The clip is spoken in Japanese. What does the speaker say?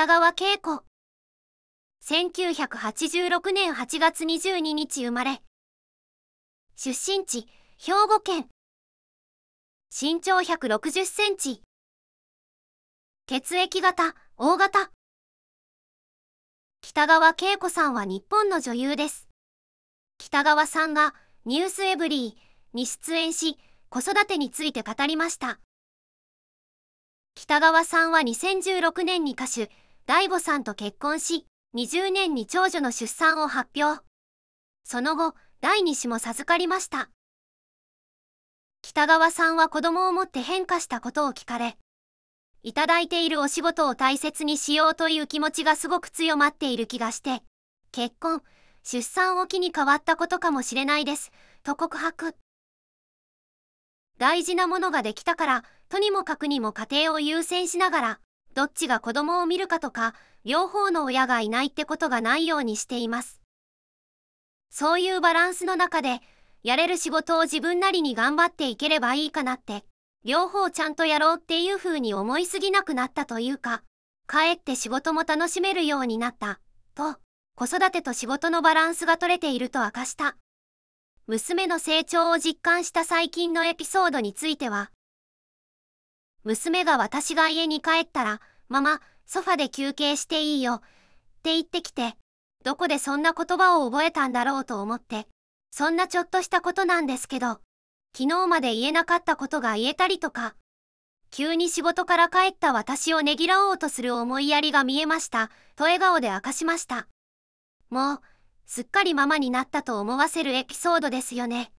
北川景子。1986年8月22日生まれ。出身地、兵庫県。身長160センチ。血液型、大型。北川景子さんは日本の女優です。北川さんがニュースエブリーに出演し、子育てについて語りました。北川さんは2016年に歌手、大悟さんと結婚し、20年に長女の出産を発表。その後、第2子も授かりました。北川さんは子供を持って変化したことを聞かれ、いただいているお仕事を大切にしようという気持ちがすごく強まっている気がして、結婚、出産を機に変わったことかもしれないです、と告白。大事なものができたから、とにもかくにも家庭を優先しながら、どっちが子供を見るかとか、両方の親がいないってことがないようにしています。そういうバランスの中で、やれる仕事を自分なりに頑張っていければいいかなって、両方ちゃんとやろうっていう風に思いすぎなくなったというか、かえって仕事も楽しめるようになった、と、子育てと仕事のバランスが取れていると明かした。娘の成長を実感した最近のエピソードについては、娘が私が家に帰ったら、ママ、ソファで休憩していいよ、って言ってきて、どこでそんな言葉を覚えたんだろうと思って、そんなちょっとしたことなんですけど、昨日まで言えなかったことが言えたりとか、急に仕事から帰った私をねぎらおうとする思いやりが見えました、と笑顔で明かしました。もう、すっかりママになったと思わせるエピソードですよね。